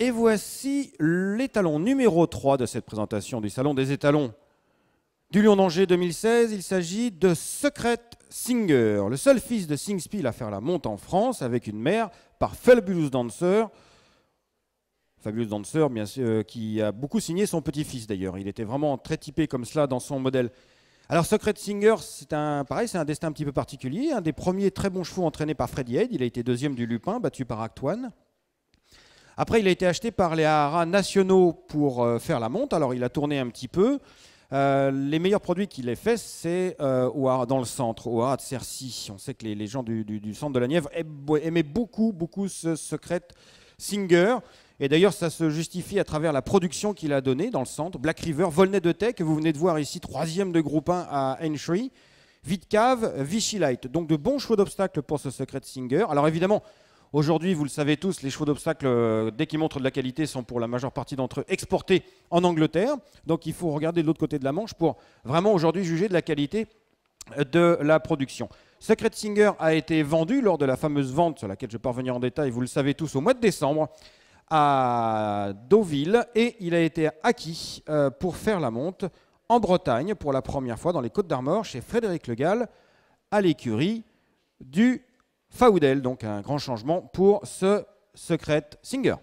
Et voici l'étalon numéro 3 de cette présentation du Salon des étalons du Lion d'Angers 2016. Il s'agit de Secret Singer, le seul fils de Singspiel à faire la monte en France avec une mère par Fabulous Dancer. Fabulous Dancer, bien sûr, euh, qui a beaucoup signé son petit-fils d'ailleurs. Il était vraiment très typé comme cela dans son modèle. Alors Secret Singer, c'est un pareil, c'est un destin un petit peu particulier. Un des premiers très bons chevaux entraînés par Freddy Head. Il a été deuxième du Lupin, battu par Act après, il a été acheté par les Haras nationaux pour euh, faire la monte. Alors, il a tourné un petit peu. Euh, les meilleurs produits qu'il ait fait, c'est euh, dans le centre, au Haras de Cercy. On sait que les, gens du, centre de la Nièvre aimaient beaucoup, beaucoup ce secret Singer. Et d'ailleurs, ça se justifie à travers la production qu'il a donnée dans le centre. Black River, Volney de Tech, que vous venez de voir ici, troisième de groupe 1 à Entry. Vidcave, Vichy Light. Donc de bons choix d'obstacles pour ce Secret Singer. Alors évidemment, Aujourd'hui, vous le savez tous, les chevaux d'obstacle, euh, dès qu'ils montrent de la qualité, sont pour la majeure partie d'entre eux exportés en Angleterre. Donc il faut regarder de l'autre côté de la Manche pour vraiment aujourd'hui juger de la qualité euh, de la production. Secret Singer a été vendu lors de la fameuse vente sur laquelle je ne vais pas revenir en détail, vous le savez tous, au mois de décembre à Deauville et il a été acquis euh, pour faire la monte en Bretagne pour la première fois dans les Côtes d'Armor chez Frédéric Legal à l'écurie du Faoudel, donc un grand changement pour ce Secret Singer.